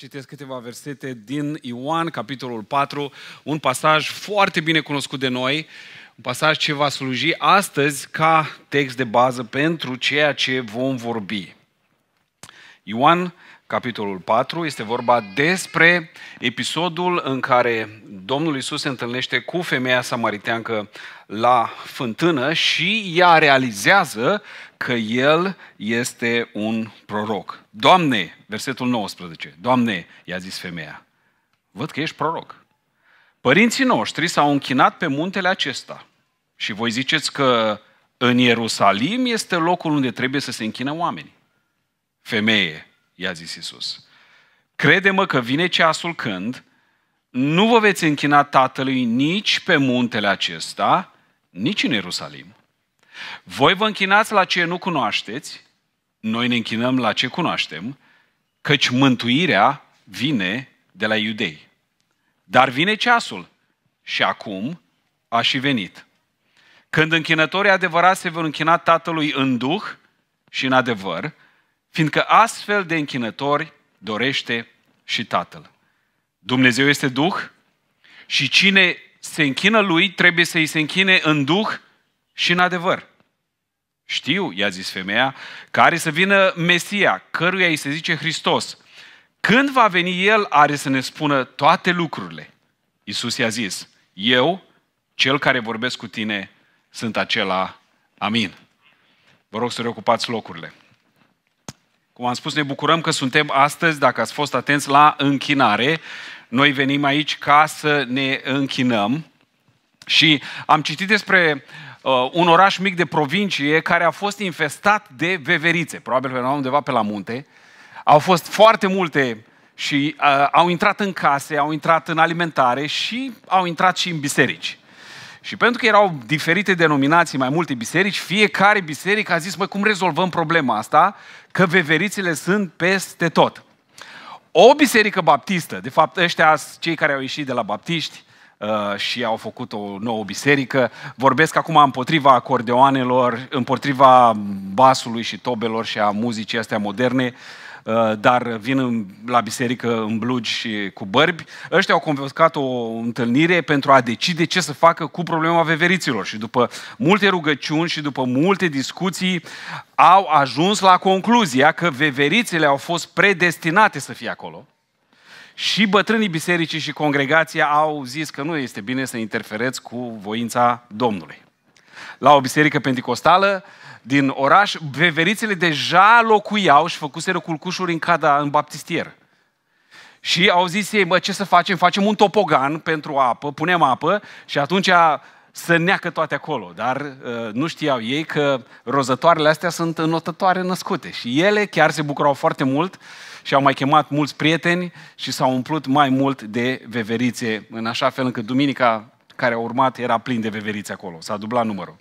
Citesc câteva versete din Ioan, capitolul 4, un pasaj foarte bine cunoscut de noi, un pasaj ce va sluji astăzi ca text de bază pentru ceea ce vom vorbi. Ioan capitolul 4, este vorba despre episodul în care Domnul Isus se întâlnește cu femeia samariteancă la fântână și ea realizează că el este un proroc. Doamne, versetul 19, Doamne, i-a zis femeia, văd că ești proroc. Părinții noștri s-au închinat pe muntele acesta și voi ziceți că în Ierusalim este locul unde trebuie să se închină oamenii. Femeie, i-a zis Isus. Crede-mă că vine ceasul când nu vă veți închina Tatălui nici pe muntele acesta, nici în Ierusalim. Voi vă închinați la ce nu cunoașteți, noi ne închinăm la ce cunoaștem, căci mântuirea vine de la iudei. Dar vine ceasul și acum a și venit. Când închinătorii adevărați se vor închina Tatălui în duh și în adevăr, fiindcă astfel de închinători dorește și Tatăl. Dumnezeu este Duh și cine se închină lui trebuie să îi se închine în Duh și în adevăr. Știu, i-a zis femeia, care să vină Mesia, căruia îi se zice Hristos. Când va veni El, are să ne spună toate lucrurile. Iisus i-a zis, eu, cel care vorbesc cu tine, sunt acela. Amin. Vă rog să reocupați locurile. Cum am spus, ne bucurăm că suntem astăzi, dacă ați fost atenți, la închinare. Noi venim aici ca să ne închinăm și am citit despre uh, un oraș mic de provincie care a fost infestat de veverițe. Probabil că undeva pe la munte. Au fost foarte multe și uh, au intrat în case, au intrat în alimentare și au intrat și în biserici. Și pentru că erau diferite denominații, mai multe biserici, fiecare biserică a zis, măi, cum rezolvăm problema asta? Că veverițele sunt peste tot. O biserică baptistă, de fapt ăștia cei care au ieșit de la baptiști, uh, și au făcut o nouă biserică. Vorbesc acum împotriva acordeoanelor, împotriva basului și tobelor și a muzicii astea moderne Uh, dar vin la biserică în blugi și cu bărbi. Ăștia au convocat o întâlnire pentru a decide ce să facă cu problema veveriților. Și după multe rugăciuni și după multe discuții au ajuns la concluzia că veverițele au fost predestinate să fie acolo. Și bătrânii bisericii și congregația au zis că nu este bine să interfereți cu voința Domnului. La o biserică pentecostală, din oraș, veverițele deja locuiau și făcuseră culcușuri în cada, în baptistier. Și au zis ei, mă, ce să facem? Facem un topogan pentru apă, punem apă și atunci să neacă toate acolo. Dar uh, nu știau ei că rozătoarele astea sunt înotătoare născute și ele chiar se bucurau foarte mult și au mai chemat mulți prieteni și s-au umplut mai mult de veverițe, în așa fel încât duminica care a urmat era plin de veverițe acolo, s-a dublat numărul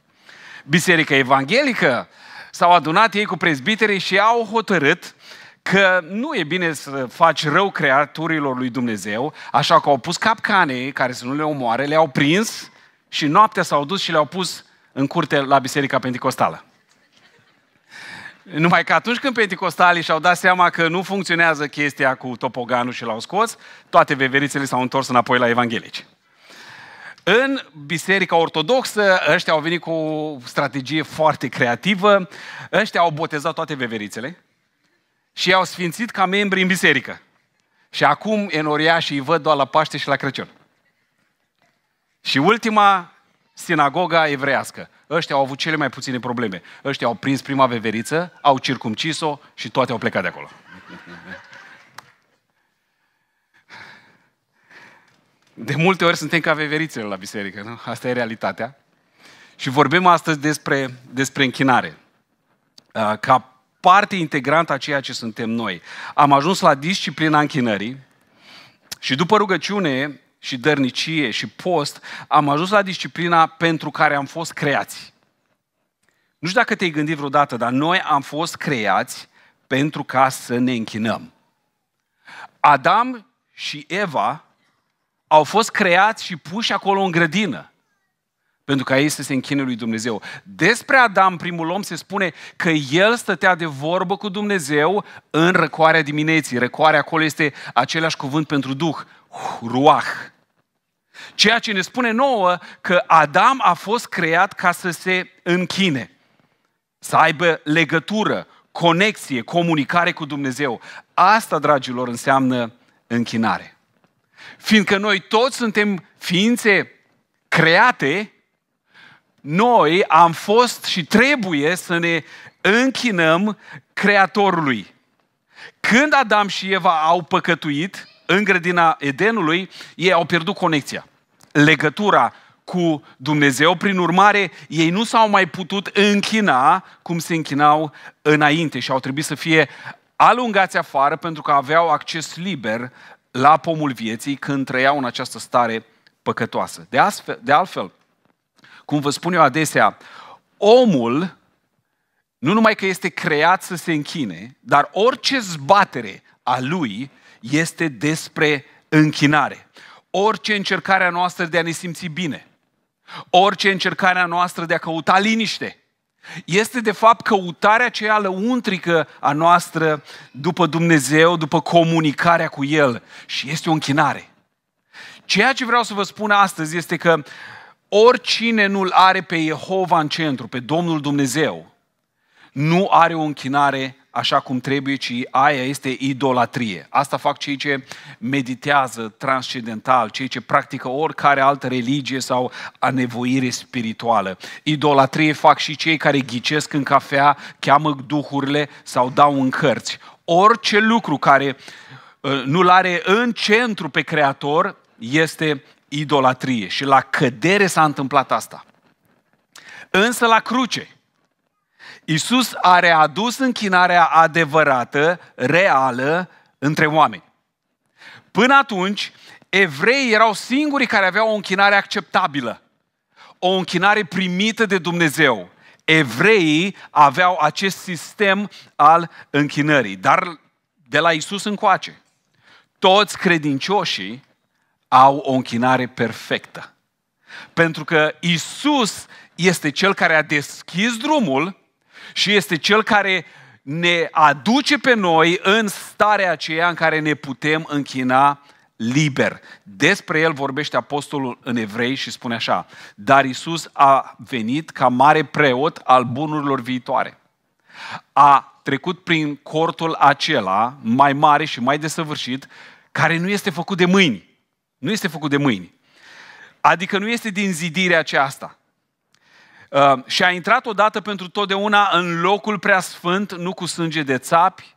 biserică evanghelică, s-au adunat ei cu prezbiterii și au hotărât că nu e bine să faci rău creaturilor lui Dumnezeu, așa că au pus capcane care să nu le omoare, le-au prins și noaptea s-au dus și le-au pus în curte la Biserica Pentecostală. Numai că atunci când pentecostalii și-au dat seama că nu funcționează chestia cu topoganul și l-au scos, toate veverițele s-au întors înapoi la evanghelici. În Biserica Ortodoxă, ăștia au venit cu o strategie foarte creativă, ăștia au botezat toate veverițele și i-au sfințit ca membri în biserică. Și acum și îi văd doar la Paște și la Crăciun. Și ultima, sinagoga evrească. Ăștia au avut cele mai puține probleme. Ăștia au prins prima veveriță, au circumcis-o și toate au plecat de acolo. De multe ori suntem ca veverițele la biserică, nu? Asta e realitatea. Și vorbim astăzi despre, despre închinare. Ca parte integrantă a ceea ce suntem noi. Am ajuns la disciplina închinării și după rugăciune și dărnicie și post, am ajuns la disciplina pentru care am fost creați. Nu știu dacă te-ai gândit vreodată, dar noi am fost creați pentru ca să ne închinăm. Adam și Eva au fost creați și puși acolo în grădină pentru că ei să se închine lui Dumnezeu. Despre Adam, primul om, se spune că el stătea de vorbă cu Dumnezeu în răcoarea dimineții. Răcoarea acolo este același cuvânt pentru Duh, ruach. Ceea ce ne spune nouă că Adam a fost creat ca să se închine, să aibă legătură, conexie, comunicare cu Dumnezeu. Asta, dragilor, înseamnă închinare. Fiindcă noi toți suntem ființe create, noi am fost și trebuie să ne închinăm Creatorului. Când Adam și Eva au păcătuit în grădina Edenului, ei au pierdut conexia, legătura cu Dumnezeu. Prin urmare, ei nu s-au mai putut închina cum se închinau înainte și au trebuit să fie alungați afară pentru că aveau acces liber la pomul vieții când trăiau în această stare păcătoasă. De, astfel, de altfel, cum vă spun eu adesea, omul nu numai că este creat să se închine, dar orice zbatere a lui este despre închinare. Orice încercare a noastră de a ne simți bine, orice încercare a noastră de a căuta liniște, este de fapt căutarea aceea lăuntrică a noastră după Dumnezeu, după comunicarea cu El. Și este o închinare. Ceea ce vreau să vă spun astăzi este că oricine nu-L are pe Jehova în centru, pe Domnul Dumnezeu, nu are o închinare așa cum trebuie, ci aia este idolatrie. Asta fac cei ce meditează transcendental, cei ce practică oricare altă religie sau anevoire spirituală. Idolatrie fac și cei care ghicesc în cafea, cheamă duhurile sau dau în cărți. Orice lucru care uh, nu-l are în centru pe Creator este idolatrie. Și la cădere s-a întâmplat asta. Însă la cruce, Iisus a readus închinarea adevărată, reală, între oameni. Până atunci, evreii erau singurii care aveau o închinare acceptabilă, o închinare primită de Dumnezeu. Evreii aveau acest sistem al închinării, dar de la Isus încoace. Toți credincioșii au o închinare perfectă. Pentru că Isus este cel care a deschis drumul și este Cel care ne aduce pe noi în starea aceea în care ne putem închina liber. Despre el vorbește apostolul în evrei și spune așa, dar Isus a venit ca mare preot al bunurilor viitoare. A trecut prin cortul acela mai mare și mai desăvârșit, care nu este făcut de mâini. Nu este făcut de mâini. Adică nu este din zidirea aceasta. Ehm, și a intrat odată pentru totdeauna în locul sfânt, nu cu sânge de țapi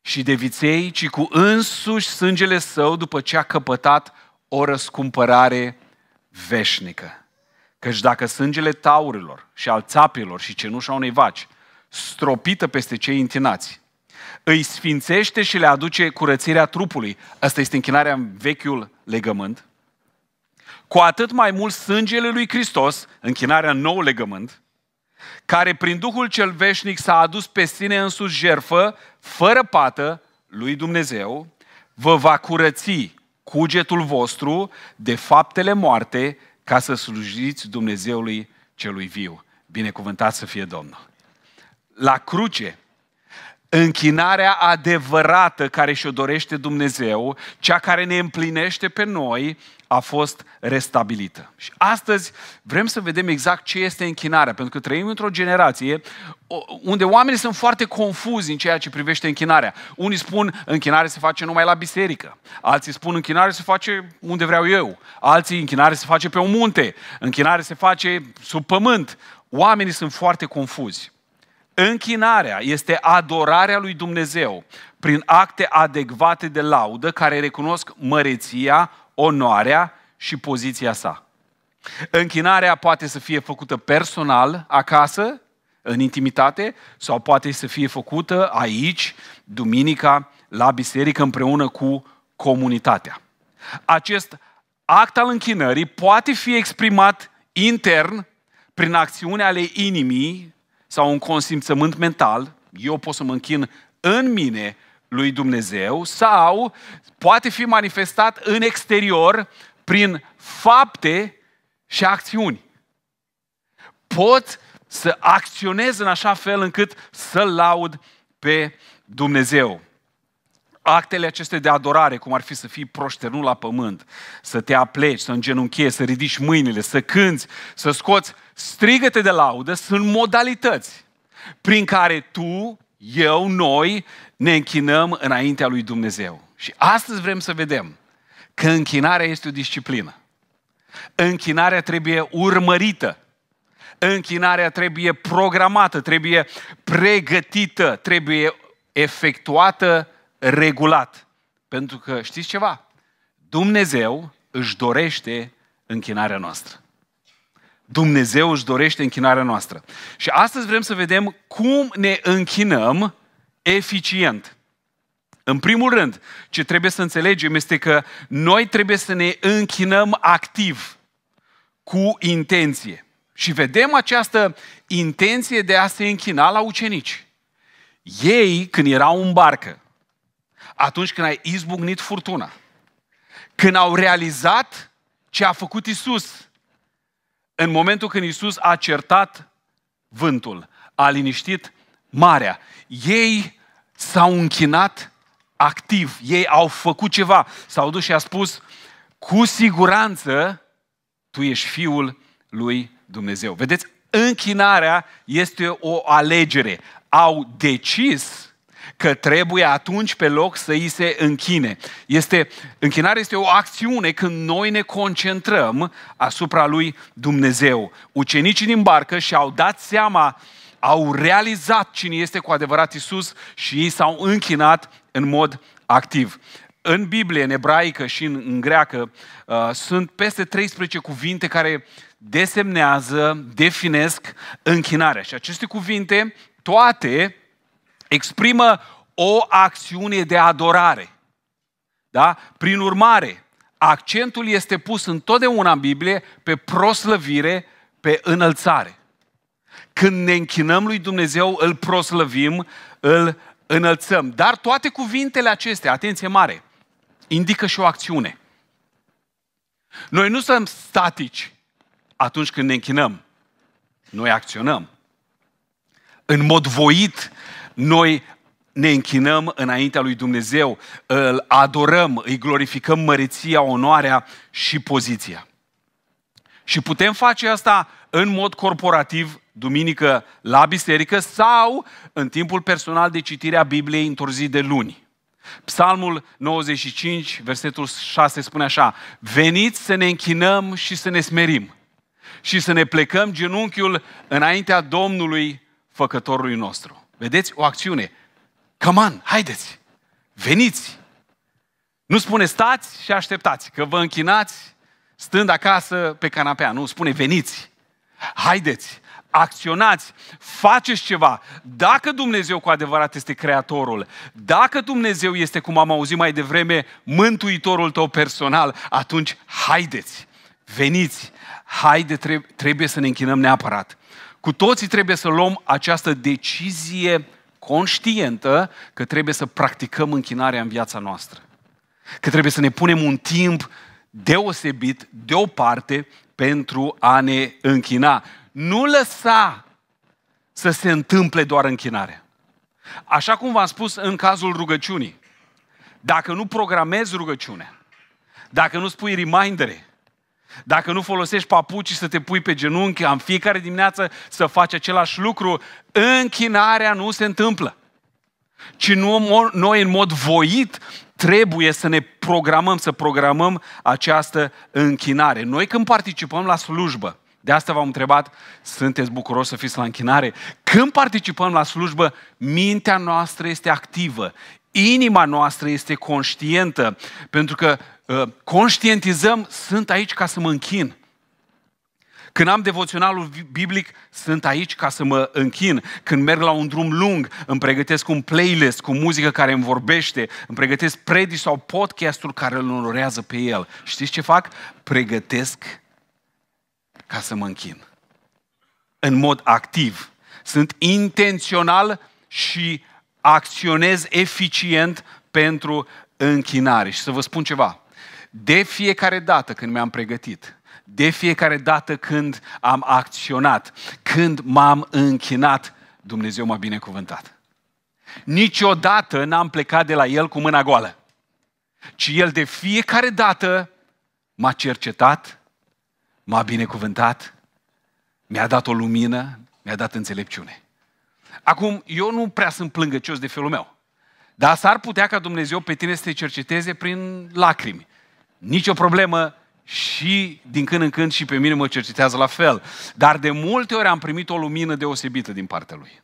și de viței, ci cu însuși sângele său după ce a căpătat o răscumpărare veșnică. Căci dacă sângele taurilor și al țapilor și cenușa unei vaci, stropită peste cei întinați, îi sfințește și le aduce curățirea trupului. Asta este închinarea în vechiul legământ. Cu atât mai mult sângele lui Hristos, închinarea nou legământ, care prin Duhul cel veșnic s-a adus pe sine însuși jerfă, fără pată, lui Dumnezeu, vă va curăți cugetul vostru de faptele moarte ca să slujiți Dumnezeului celui viu. Binecuvântat să fie Domnul! La cruce, închinarea adevărată care și-o dorește Dumnezeu, cea care ne împlinește pe noi, a fost restabilită. Și astăzi vrem să vedem exact ce este închinarea, pentru că trăim într-o generație unde oamenii sunt foarte confuzi în ceea ce privește închinarea. Unii spun închinare se face numai la biserică, alții spun închinare se face unde vreau eu, alții închinare se face pe un munte, închinare se face sub pământ. Oamenii sunt foarte confuzi. Închinarea este adorarea lui Dumnezeu prin acte adecvate de laudă care recunosc măreția, onoarea și poziția sa. Închinarea poate să fie făcută personal, acasă, în intimitate, sau poate să fie făcută aici, duminica, la biserică, împreună cu comunitatea. Acest act al închinării poate fi exprimat intern, prin acțiunea ale inimii sau un consimțământ mental, eu pot să mă închin în mine lui Dumnezeu sau poate fi manifestat în exterior prin fapte și acțiuni. Pot să acționez în așa fel încât să-L laud pe Dumnezeu. Actele acestea de adorare, cum ar fi să fii proșternut la pământ, să te apleci, să îngenunchezi, să ridici mâinile, să cânți, să scoți strigăte de laudă, sunt modalități prin care tu eu, noi, ne închinăm înaintea lui Dumnezeu. Și astăzi vrem să vedem că închinarea este o disciplină. Închinarea trebuie urmărită. Închinarea trebuie programată, trebuie pregătită, trebuie efectuată regulat. Pentru că știți ceva? Dumnezeu își dorește închinarea noastră. Dumnezeu își dorește închinarea noastră. Și astăzi vrem să vedem cum ne închinăm eficient. În primul rând, ce trebuie să înțelegem este că noi trebuie să ne închinăm activ, cu intenție. Și vedem această intenție de a se închina la ucenici. Ei, când erau în barcă, atunci când a izbucnit furtuna, când au realizat ce a făcut Isus, în momentul când Isus a certat vântul, a liniștit marea, ei s-au închinat activ, ei au făcut ceva, s-au dus și a spus, cu siguranță tu ești fiul lui Dumnezeu. Vedeți, închinarea este o alegere. Au decis că trebuie atunci pe loc să îi se închine. Este, închinarea este o acțiune când noi ne concentrăm asupra lui Dumnezeu. Ucenicii din barcă și-au dat seama, au realizat cine este cu adevărat Isus și ei s-au închinat în mod activ în Biblie, în ebraică și în, în greacă, uh, sunt peste 13 cuvinte care desemnează, definesc închinarea. Și aceste cuvinte, toate, exprimă o acțiune de adorare. Da? Prin urmare, accentul este pus întotdeauna în Biblie pe proslăvire, pe înălțare. Când ne închinăm lui Dumnezeu, îl proslăvim, îl înălțăm. Dar toate cuvintele acestea, atenție mare, indică și o acțiune. Noi nu suntem statici atunci când ne închinăm. Noi acționăm. În mod voit, noi ne închinăm înaintea lui Dumnezeu, îl adorăm, îi glorificăm măreția, onoarea și poziția. Și putem face asta în mod corporativ, duminică la biserică sau în timpul personal de citire a Bibliei într-o zi de luni. Psalmul 95, versetul 6 spune așa, Veniți să ne închinăm și să ne smerim și să ne plecăm genunchiul înaintea Domnului Făcătorului nostru. Vedeți? O acțiune. Căman, haideți! Veniți! Nu spune stați și așteptați, că vă închinați stând acasă pe canapea. Nu, spune veniți! Haideți! acționați, faceți ceva. Dacă Dumnezeu cu adevărat este Creatorul, dacă Dumnezeu este, cum am auzit mai devreme, Mântuitorul tău personal, atunci haideți, veniți, haide, trebuie să ne închinăm neapărat. Cu toții trebuie să luăm această decizie conștientă că trebuie să practicăm închinarea în viața noastră. Că trebuie să ne punem un timp deosebit, deoparte, pentru a ne închina. Nu lăsa să se întâmple doar închinarea. Așa cum v-am spus în cazul rugăciunii, dacă nu programezi rugăciunea, dacă nu spui remindere, dacă nu folosești papucii să te pui pe genunchi în fiecare dimineață să faci același lucru, închinarea nu se întâmplă. Ci nu, noi în mod voit trebuie să ne programăm, să programăm această închinare. Noi când participăm la slujbă, de asta v-am întrebat, sunteți bucuroși să fiți la închinare? Când participăm la slujbă, mintea noastră este activă, inima noastră este conștientă, pentru că Ă, conștientizăm, sunt aici ca să mă închin. Când am devoționalul biblic, sunt aici ca să mă închin. Când merg la un drum lung, îmi pregătesc un playlist cu muzică care îmi vorbește, îmi pregătesc predici sau podcastul care îl onorează pe el. Știți ce fac? Pregătesc ca să mă închin. În mod activ. Sunt intențional și acționez eficient pentru închinare. Și să vă spun ceva. De fiecare dată când mi-am pregătit, de fiecare dată când am acționat, când m-am închinat, Dumnezeu m-a binecuvântat. Niciodată n-am plecat de la El cu mâna goală, ci El de fiecare dată m-a cercetat, m-a binecuvântat, mi-a dat o lumină, mi-a dat înțelepciune. Acum, eu nu prea sunt plângăcios de felul meu, dar s-ar putea ca Dumnezeu pe tine să te cerceteze prin lacrimi, nicio problemă și din când în când și pe mine mă cercetează la fel. Dar de multe ori am primit o lumină deosebită din partea lui.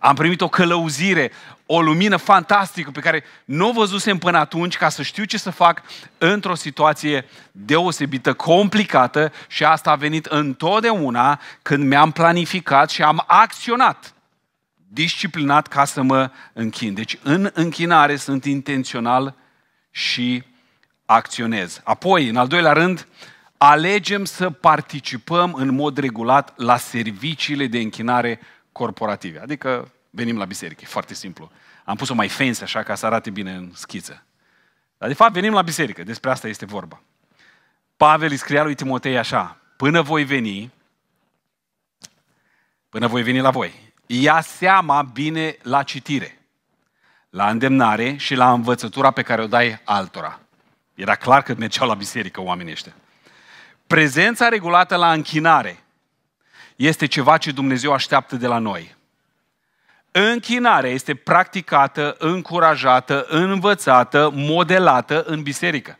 Am primit o călăuzire, o lumină fantastică pe care nu o văzusem până atunci ca să știu ce să fac într-o situație deosebită, complicată și asta a venit întotdeauna când mi-am planificat și am acționat disciplinat ca să mă închin. Deci în închinare sunt intențional și acționez. Apoi, în al doilea rând, alegem să participăm în mod regulat la serviciile de închinare corporative. Adică venim la biserică, foarte simplu. Am pus-o mai fancy așa ca să arate bine în schiță. Dar de fapt venim la biserică, despre asta este vorba. Pavel îi scria lui Timotei așa, până voi veni, până voi veni la voi, ia seama bine la citire, la îndemnare și la învățătura pe care o dai altora. Era clar că mergeau la biserică oamenii ăștia. Prezența regulată la închinare este ceva ce Dumnezeu așteaptă de la noi. Închinarea este practicată, încurajată, învățată, modelată în biserică.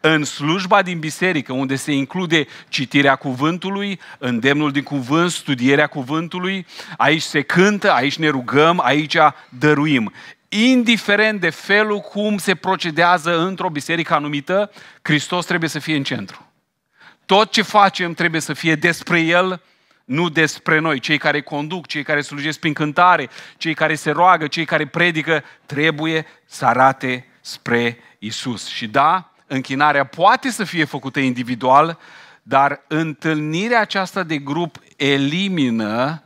În slujba din biserică, unde se include citirea cuvântului, îndemnul din cuvânt, studierea cuvântului, aici se cântă, aici ne rugăm, aici dăruim indiferent de felul cum se procedează într-o biserică anumită, Hristos trebuie să fie în centru. Tot ce facem trebuie să fie despre El, nu despre noi. Cei care conduc, cei care slujesc prin cântare, cei care se roagă, cei care predică, trebuie să arate spre Isus. Și da, închinarea poate să fie făcută individual, dar întâlnirea aceasta de grup elimină,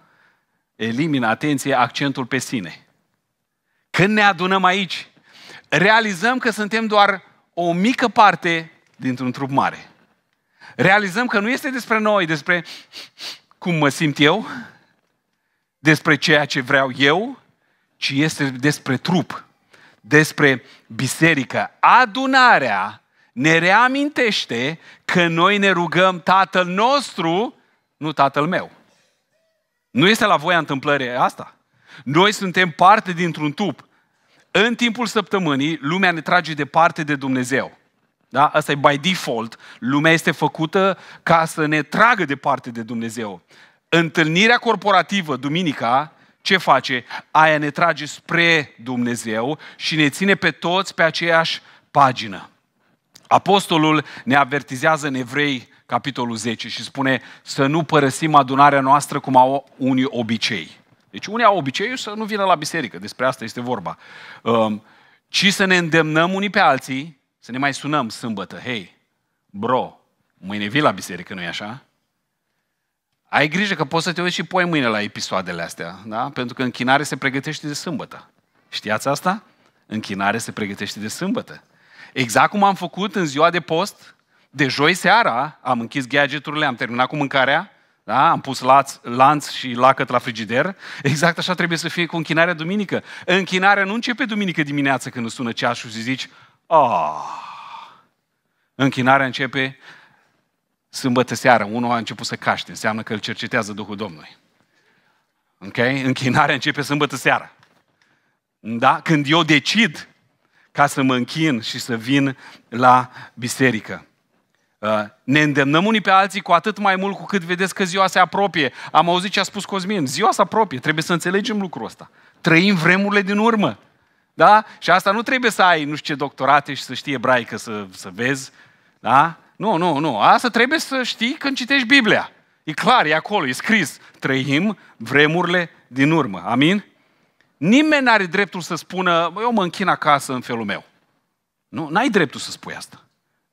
elimină, atenție, accentul pe sine. Când ne adunăm aici, realizăm că suntem doar o mică parte dintr-un trup mare. Realizăm că nu este despre noi, despre cum mă simt eu, despre ceea ce vreau eu, ci este despre trup, despre biserică. Adunarea ne reamintește că noi ne rugăm Tatăl nostru, nu Tatăl meu. Nu este la voia întâmplării asta. Noi suntem parte dintr-un trup. În timpul săptămânii, lumea ne trage departe de Dumnezeu. Da? Asta e by default. Lumea este făcută ca să ne tragă departe de Dumnezeu. Întâlnirea corporativă, duminica, ce face? Aia ne trage spre Dumnezeu și ne ține pe toți pe aceeași pagină. Apostolul ne avertizează în Evrei, capitolul 10, și spune să nu părăsim adunarea noastră cum au unii obicei. Deci unii au obiceiul să nu vină la biserică, despre asta este vorba. Um, ci să ne îndemnăm unii pe alții, să ne mai sunăm sâmbătă. Hei, bro, mâine vii la biserică, nu-i așa? Ai grijă că poți să te uiți și poi mâine la episoadele astea, da? Pentru că închinare se pregătește de sâmbătă. Știați asta? Închinare se pregătește de sâmbătă. Exact cum am făcut în ziua de post, de joi seara, am închis gadgeturile, am terminat cu mâncarea, da? Am pus laț, lanț și lacăt la frigider. Exact așa trebuie să fie cu închinarea duminică. Închinarea nu începe duminică dimineață când îți sună ceașul și zici Oh. Închinarea începe sâmbătă seară. Unul a început să caște. Înseamnă că îl cercetează Duhul Domnului. Ok? Închinarea începe sâmbătă seară. Da? Când eu decid ca să mă închin și să vin la biserică. Uh, ne îndemnăm unii pe alții cu atât mai mult cu cât vedeți că ziua se apropie. Am auzit ce a spus Cosmin, ziua se apropie, trebuie să înțelegem lucrul ăsta. Trăim vremurile din urmă. Da? Și asta nu trebuie să ai nu știu ce doctorate și să știi ebraică să, să vezi. Da? Nu, nu, nu. Asta trebuie să știi când citești Biblia. E clar, e acolo, e scris. Trăim vremurile din urmă. Amin? Nimeni n-are dreptul să spună, eu mă închin acasă în felul meu. Nu, n-ai dreptul să spui asta.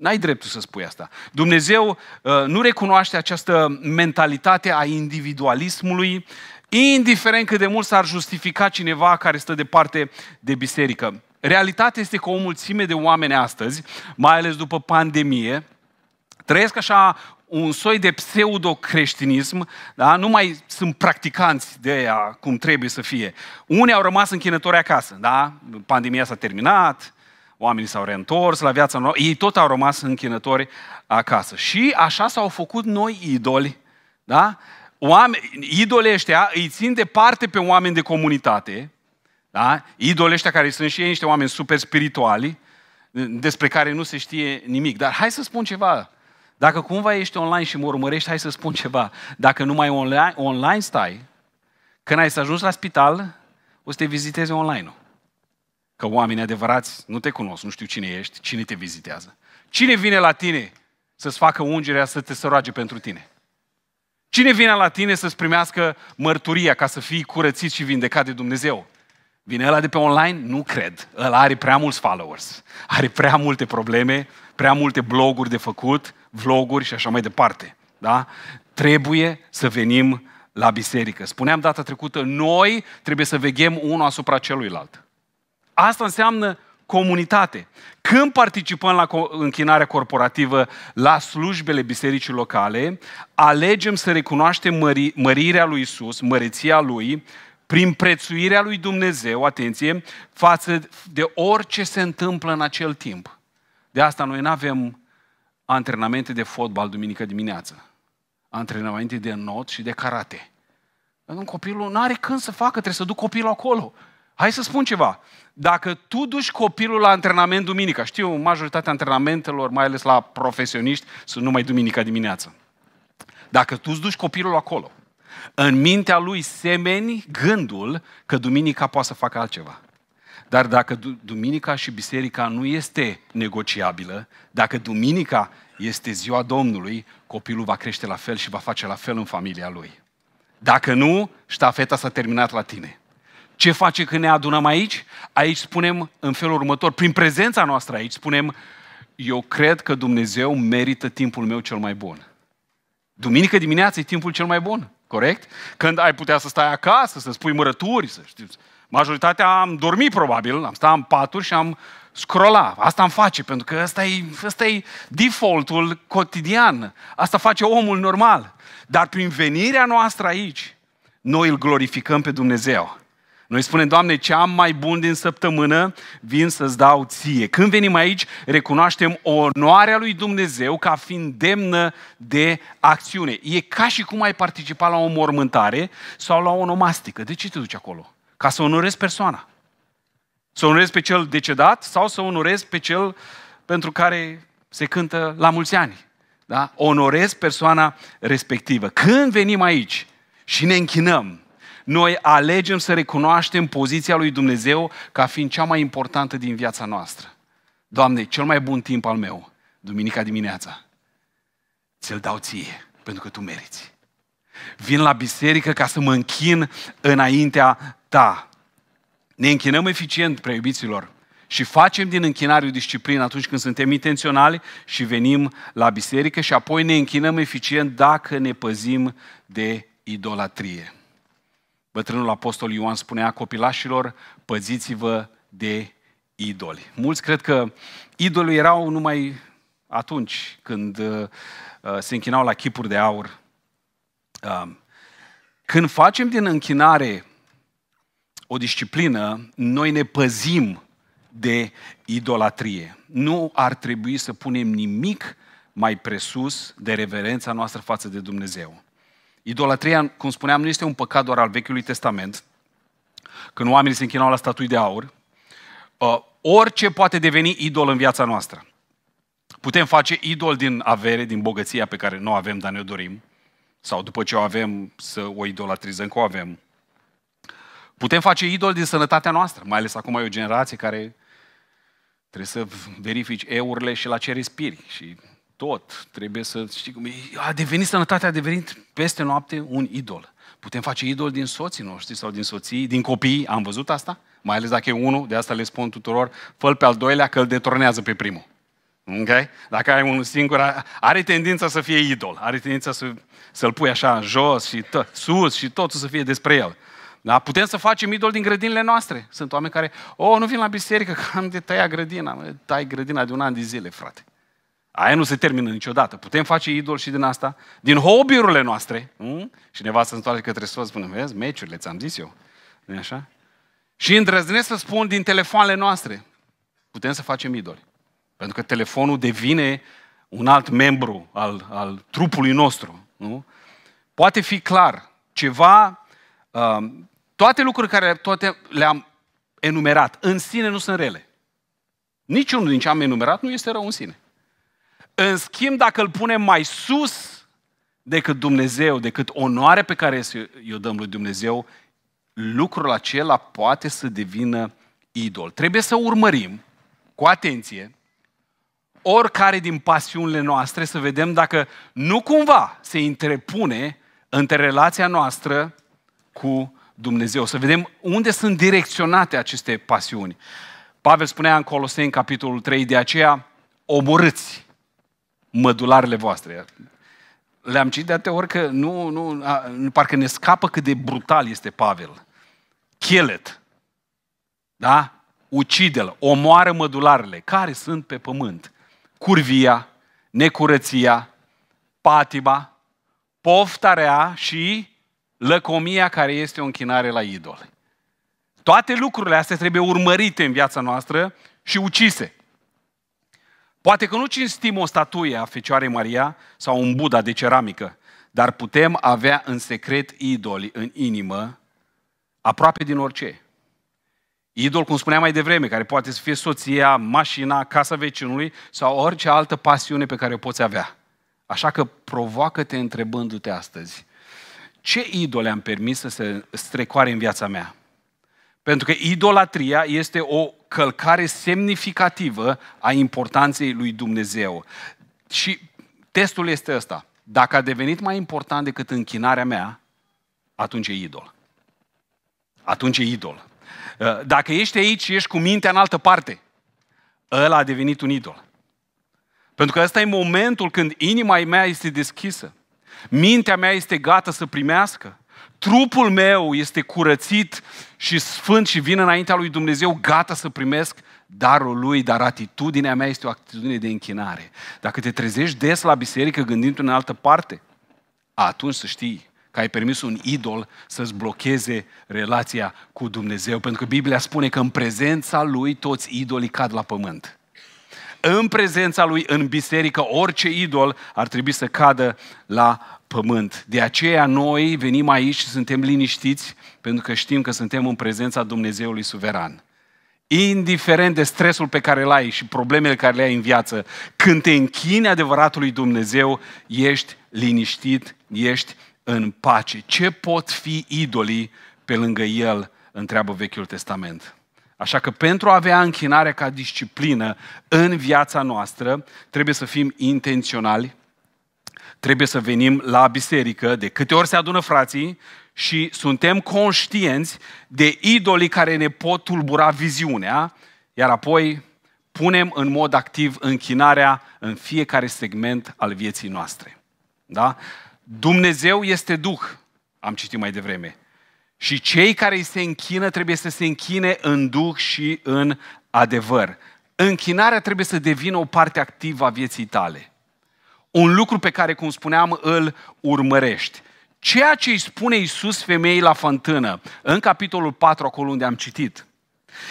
N-ai dreptul să spui asta. Dumnezeu uh, nu recunoaște această mentalitate a individualismului, indiferent cât de mult s-ar justifica cineva care stă departe de biserică. Realitatea este că o mulțime de oameni astăzi, mai ales după pandemie, trăiesc așa un soi de pseudo-creștinism, da? nu mai sunt practicanți de aia cum trebuie să fie. Unii au rămas închinători acasă, da? Pandemia s-a terminat, Oamenii s-au reîntors la viața noastră, ei tot au rămas închinători acasă. Și așa s-au făcut noi idoli, da? Oameni, idolii ăștia îi țin departe pe oameni de comunitate, da? Idolii ăștia care sunt și ei niște oameni super spirituali, despre care nu se știe nimic. Dar hai să spun ceva. Dacă cumva ești online și mă urmărești, hai să spun ceva. Dacă mai online, online stai, când ai să ajungi la spital, o să te vizitezi online-ul. Că oamenii adevărați nu te cunosc, nu știu cine ești, cine te vizitează. Cine vine la tine să-ți facă ungerea să te săroage pentru tine? Cine vine la tine să-ți primească mărturia ca să fii curățit și vindecat de Dumnezeu? Vine ăla de pe online? Nu cred. Ăla are prea mulți followers. Are prea multe probleme, prea multe bloguri de făcut, vloguri și așa mai departe. Da? Trebuie să venim la biserică. Spuneam data trecută, noi trebuie să veghem unul asupra celuilalt. Asta înseamnă comunitate. Când participăm la închinarea corporativă, la slujbele bisericii locale, alegem să recunoaștem mări, mărirea lui Isus, măreția lui, prin prețuirea lui Dumnezeu, atenție, față de orice se întâmplă în acel timp. De asta noi nu avem antrenamente de fotbal duminică dimineață, antrenamente de not și de karate. Copilul nu are când să facă, trebuie să duc copilul acolo. Hai să spun ceva. Dacă tu duci copilul la antrenament duminica, știu, majoritatea antrenamentelor, mai ales la profesioniști, sunt numai duminica dimineață. Dacă tu îți duci copilul acolo, în mintea lui semeni gândul că duminica poate să facă altceva. Dar dacă duminica și biserica nu este negociabilă, dacă duminica este ziua Domnului, copilul va crește la fel și va face la fel în familia lui. Dacă nu, ștafeta s-a terminat la tine. Ce face când ne adunăm aici? Aici spunem în felul următor, prin prezența noastră aici, spunem, eu cred că Dumnezeu merită timpul meu cel mai bun. Duminică dimineața e timpul cel mai bun, corect? Când ai putea să stai acasă, să spui mărături, să știți. Majoritatea am dormit probabil, am stat în paturi și am scrola. Asta am face, pentru că asta e, ăsta e defaultul cotidian. Asta face omul normal. Dar prin venirea noastră aici, noi îl glorificăm pe Dumnezeu. Noi spunem, Doamne, ce am mai bun din săptămână, vin să-ți dau ție. Când venim aici, recunoaștem onoarea lui Dumnezeu ca fiind demnă de acțiune. E ca și cum ai participa la o mormântare sau la o nomastică. De ce te duci acolo? Ca să onorezi persoana. Să onorezi pe cel decedat sau să onorezi pe cel pentru care se cântă la mulți ani. Da? Onorezi persoana respectivă. Când venim aici și ne închinăm, noi alegem să recunoaștem poziția lui Dumnezeu ca fiind cea mai importantă din viața noastră. Doamne, cel mai bun timp al meu, duminica dimineața, ți-l dau ție, pentru că tu meriți. Vin la biserică ca să mă închin înaintea ta. Ne închinăm eficient, preiubiților, și facem din închinare o disciplină atunci când suntem intenționali și venim la biserică și apoi ne închinăm eficient dacă ne păzim de idolatrie. Bătrânul apostol Ioan spunea copilașilor, păziți-vă de idoli. Mulți cred că idolii erau numai atunci când uh, uh, se închinau la chipuri de aur. Um, când facem din închinare o disciplină, noi ne păzim de idolatrie. Nu ar trebui să punem nimic mai presus de reverența noastră față de Dumnezeu. Idolatria, cum spuneam, nu este un păcat doar al Vechiului Testament, când oamenii se închinau la statui de aur. Uh, orice poate deveni idol în viața noastră. Putem face idol din avere, din bogăția pe care nu o avem, dar ne-o dorim. Sau după ce o avem, să o idolatrizăm că o avem. Putem face idol din sănătatea noastră, mai ales acum e o generație care trebuie să verifici eurile și la ce respiri și tot trebuie să știi cum A devenit sănătatea, a devenit peste noapte un idol. Putem face idol din soții noștri sau din soții, din copii. Am văzut asta? Mai ales dacă e unul, de asta le spun tuturor, fă pe al doilea că îl detornează pe primul. Okay? Dacă ai unul singur, are tendința să fie idol, are tendința să, să-l pui așa jos și tă, sus și totul să fie despre el. Da? Putem să facem idol din grădinile noastre. Sunt oameni care, o, oh, nu vin la biserică, că am de tăia grădina. tai grădina de un an de zile, frate. Aia nu se termină niciodată. Putem face idol și din asta, din hobby-urile noastre. Nu? Mm? Și nevastă ne că către soț, spune, vezi, meciurile, ți-am zis eu. nu așa? Și îndrăznesc să spun din telefoanele noastre. Putem să facem idoli. Pentru că telefonul devine un alt membru al, al trupului nostru. Nu? Poate fi clar ceva, uh, toate lucrurile care toate le-am enumerat, în sine nu sunt rele. Niciunul din ce am enumerat nu este rău în sine. În schimb, dacă îl punem mai sus decât Dumnezeu, decât onoarea pe care i-o dăm lui Dumnezeu, lucrul acela poate să devină idol. Trebuie să urmărim cu atenție oricare din pasiunile noastre să vedem dacă nu cumva se interpune între relația noastră cu Dumnezeu. Să vedem unde sunt direcționate aceste pasiuni. Pavel spunea în Coloseni, capitolul 3, de aceea omorâți mădularele voastre. Le-am citit de atâtea ori că nu, nu, a, parcă ne scapă cât de brutal este Pavel. Chelet. Da? Ucide-l, omoară mădularele care sunt pe pământ. Curvia, necurăția, patima, poftarea și lăcomia care este o închinare la idol. Toate lucrurile astea trebuie urmărite în viața noastră și ucise. Poate că nu cinstim o statuie a Fecioarei Maria sau un Buddha de ceramică, dar putem avea în secret idoli în inimă aproape din orice. Idol, cum spuneam mai devreme, care poate să fie soția, mașina, casa vecinului sau orice altă pasiune pe care o poți avea. Așa că provoacă-te întrebându-te astăzi. Ce idole am permis să se strecoare în viața mea? Pentru că idolatria este o călcare semnificativă a importanței lui Dumnezeu. Și testul este ăsta. Dacă a devenit mai important decât închinarea mea, atunci e idol. Atunci e idol. Uh, dacă ești aici și ești cu mintea în altă parte, ăla a devenit un idol. Pentru că ăsta e momentul când inima mea este deschisă. Mintea mea este gata să primească trupul meu este curățit și sfânt și vin înaintea lui Dumnezeu, gata să primesc darul lui, dar atitudinea mea este o atitudine de închinare. Dacă te trezești des la biserică gândindu-te în altă parte, atunci să știi că ai permis un idol să-ți blocheze relația cu Dumnezeu. Pentru că Biblia spune că în prezența lui toți idolii cad la pământ în prezența lui în biserică, orice idol ar trebui să cadă la pământ. De aceea noi venim aici și suntem liniștiți pentru că știm că suntem în prezența Dumnezeului Suveran. Indiferent de stresul pe care îl ai și problemele care le ai în viață, când te închini adevăratului Dumnezeu, ești liniștit, ești în pace. Ce pot fi idolii pe lângă el, întreabă Vechiul Testament. Așa că pentru a avea închinare ca disciplină în viața noastră, trebuie să fim intenționali, trebuie să venim la biserică, de câte ori se adună frații și suntem conștienți de idolii care ne pot tulbura viziunea, iar apoi punem în mod activ închinarea în fiecare segment al vieții noastre. Da? Dumnezeu este Duh, am citit mai devreme. Și cei care îi se închină trebuie să se închine în duh și în adevăr. Închinarea trebuie să devină o parte activă a vieții tale. Un lucru pe care, cum spuneam, îl urmărești. Ceea ce îi spune Iisus femeii la fântână, în capitolul 4, acolo unde am citit,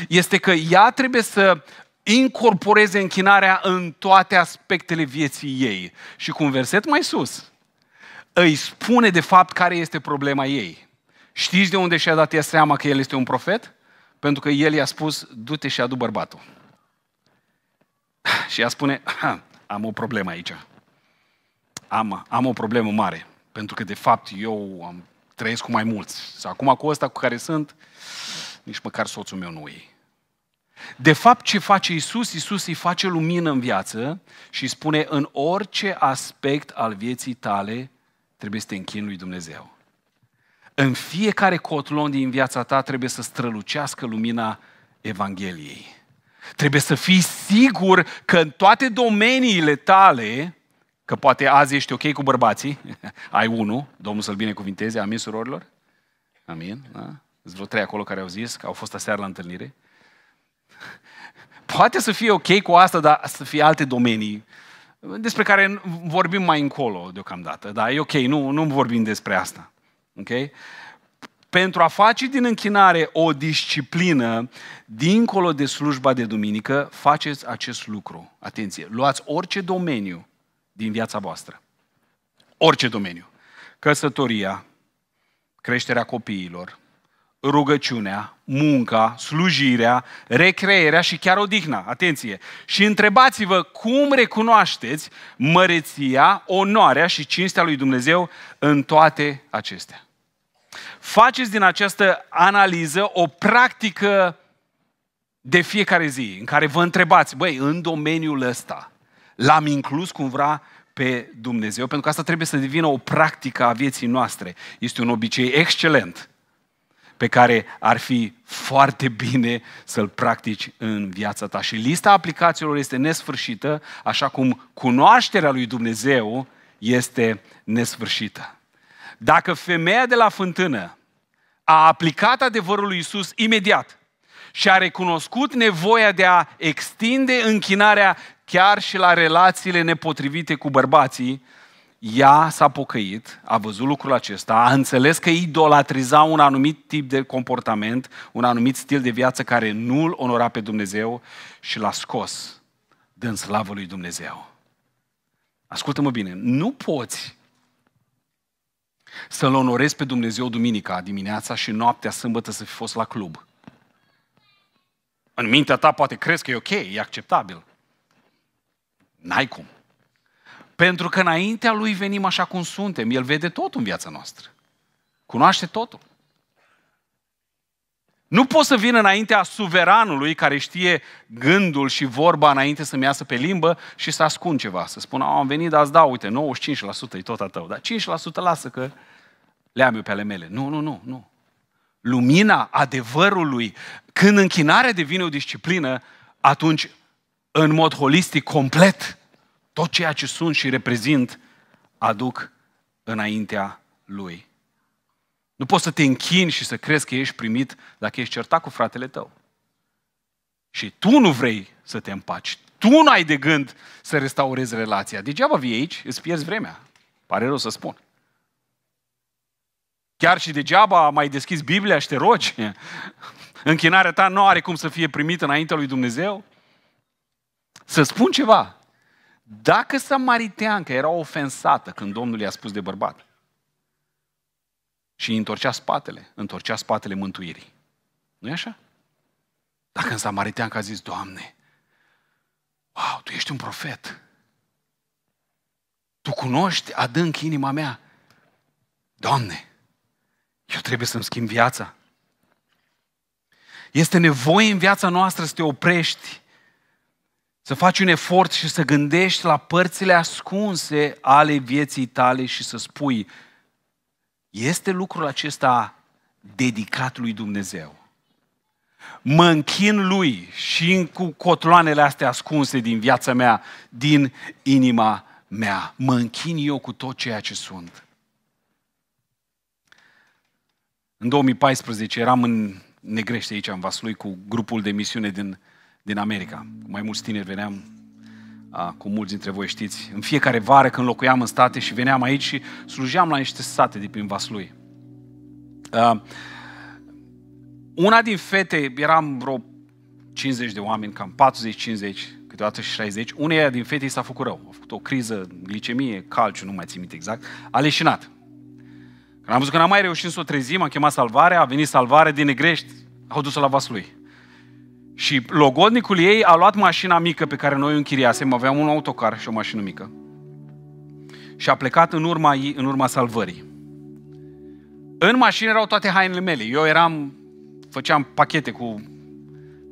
este că ea trebuie să incorporeze închinarea în toate aspectele vieții ei. Și cu un verset mai sus, îi spune de fapt care este problema ei. Știți de unde și-a dat ea seama că el este un profet? Pentru că el i-a spus, du-te și adu bărbatul. Și ea spune, am o problemă aici. Am, am o problemă mare. Pentru că, de fapt, eu am, trăiesc cu mai mulți. Sau acum cu ăsta cu care sunt, nici măcar soțul meu nu e. De fapt, ce face Isus? Isus îi face lumină în viață și spune, în orice aspect al vieții tale, trebuie să te închin lui Dumnezeu. În fiecare cotlon din viața ta trebuie să strălucească lumina Evangheliei. Trebuie să fii sigur că în toate domeniile tale, că poate azi ești ok cu bărbații, ai unul, Domnul să-l binecuvinteze, amin surorilor? Amin, da? Sunt vreo trei acolo care au zis că au fost aseară la întâlnire. Poate să fie ok cu asta, dar să fie alte domenii despre care vorbim mai încolo deocamdată. Da, e ok, nu, nu vorbim despre asta. Okay? Pentru a face din închinare o disciplină, dincolo de slujba de duminică, faceți acest lucru. Atenție, luați orice domeniu din viața voastră. Orice domeniu. Căsătoria, creșterea copiilor, rugăciunea, munca, slujirea, recreerea și chiar odihna. Atenție! Și întrebați-vă cum recunoașteți măreția, onoarea și cinstea lui Dumnezeu în toate acestea. Faceți din această analiză o practică de fiecare zi, în care vă întrebați, băi, în domeniul ăsta, l-am inclus cumva pe Dumnezeu, pentru că asta trebuie să devină o practică a vieții noastre. Este un obicei excelent pe care ar fi foarte bine să-l practici în viața ta. Și lista aplicațiilor este nesfârșită, așa cum cunoașterea lui Dumnezeu este nesfârșită. Dacă femeia de la fântână a aplicat adevărul lui Isus imediat și a recunoscut nevoia de a extinde închinarea chiar și la relațiile nepotrivite cu bărbații, ea s-a pocăit, a văzut lucrul acesta, a înțeles că idolatriza un anumit tip de comportament, un anumit stil de viață care nu-l onora pe Dumnezeu și l-a scos din slavă lui Dumnezeu. Ascultă-mă bine, nu poți să-L onorezi pe Dumnezeu duminica dimineața și noaptea sâmbătă să fi fost la club. În mintea ta poate crezi că e ok, e acceptabil. N-ai cum. Pentru că înaintea lui venim așa cum suntem. El vede totul în viața noastră. Cunoaște totul. Nu poți să vin înaintea suveranului care știe gândul și vorba înainte să-mi iasă pe limbă și să ascund ceva. Să spună am venit, dar îți dau, uite, 95% e tot a tău, dar 5% lasă că le am eu pe ale mele. Nu, nu, nu, nu. Lumina adevărului, când închinarea devine o disciplină, atunci, în mod holistic, complet, tot ceea ce sunt și reprezint aduc înaintea Lui. Nu poți să te închini și să crezi că ești primit dacă ești certat cu fratele tău. Și tu nu vrei să te împaci. Tu nu ai de gând să restaurezi relația. Degeaba vii aici, îți pierzi vremea. Pare rău să spun. Chiar și degeaba mai deschis Biblia și te rogi. Închinarea ta nu are cum să fie primită înaintea lui Dumnezeu. Să spun ceva. Dacă samariteanca era ofensată când Domnul i-a spus de bărbat și îi întorcea spatele, întorcea spatele mântuirii. nu e așa? Dacă în samariteanca a zis, Doamne, wow, Tu ești un profet, Tu cunoști adânc inima mea, Doamne, eu trebuie să-mi schimb viața. Este nevoie în viața noastră să te oprești să faci un efort și să gândești la părțile ascunse ale vieții tale și să spui, este lucrul acesta dedicat lui Dumnezeu. Mă închin lui și cu cotloanele astea ascunse din viața mea, din inima mea. Mă închin eu cu tot ceea ce sunt. În 2014 eram în Negrește aici, în Vaslui, cu grupul de misiune din din America. Mai mulți tineri veneam, a, cum mulți dintre voi știți, în fiecare vară când locuiam în state și veneam aici și slujeam la niște sate de prin Vaslui. A, una din fete, eram vreo 50 de oameni, cam 40-50, câteodată și 60, uneia din fete i s-a făcut rău. A făcut o criză, glicemie, calciu, nu mai țin minte exact, a leșinat. Când am văzut că n-am mai reușit să o trezim, am chemat salvarea, a venit salvare din negrești, au dus-o la lui. Și logodnicul ei a luat mașina mică pe care noi o închiriasem, aveam un autocar și o mașină mică. Și a plecat în urma, în urma salvării. În mașină erau toate hainele mele. Eu eram, făceam pachete cu